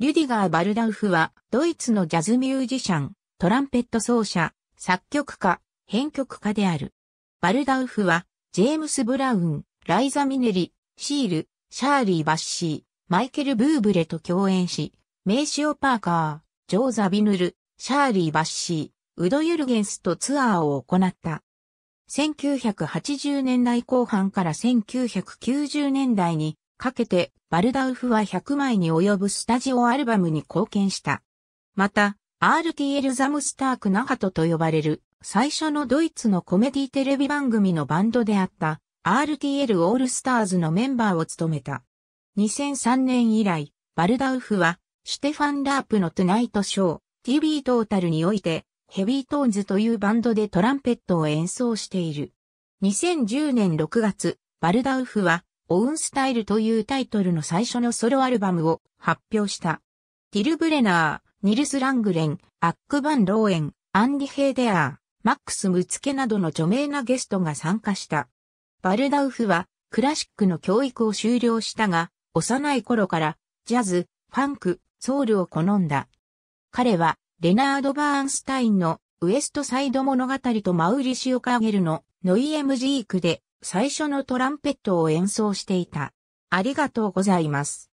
リュディガー・バルダウフは、ドイツのジャズミュージシャン、トランペット奏者、作曲家、編曲家である。バルダウフは、ジェームス・ブラウン、ライザ・ミネリ、シール、シャーリー・バッシー、マイケル・ブーブレと共演し、メイシオ・パーカー、ジョー・ザ・ビヌル、シャーリー・バッシー、ウド・ユルゲンスとツアーを行った。1980年代後半から1990年代にかけて、バルダウフは100枚に及ぶスタジオアルバムに貢献した。また、RTL ザムスタークナハトと呼ばれる、最初のドイツのコメディテレビ番組のバンドであった、RTL オールスターズのメンバーを務めた。2003年以来、バルダウフは、シュテファン・ラープのトゥナイトショー、TV トータルにおいて、ヘビートーンズというバンドでトランペットを演奏している。2010年6月、バルダウフは、オウンスタイルというタイトルの最初のソロアルバムを発表した。ティル・ブレナー、ニルス・ラングレン、アック・バン・ローエン、アンディ・ヘーデアー、マックス・ムツケなどの著名なゲストが参加した。バルダウフはクラシックの教育を修了したが、幼い頃からジャズ、ファンク、ソウルを好んだ。彼はレナード・バーンスタインのウエストサイド物語とマウリシオ・カーゲルのノイエムジークで最初のトランペットを演奏していた。ありがとうございます。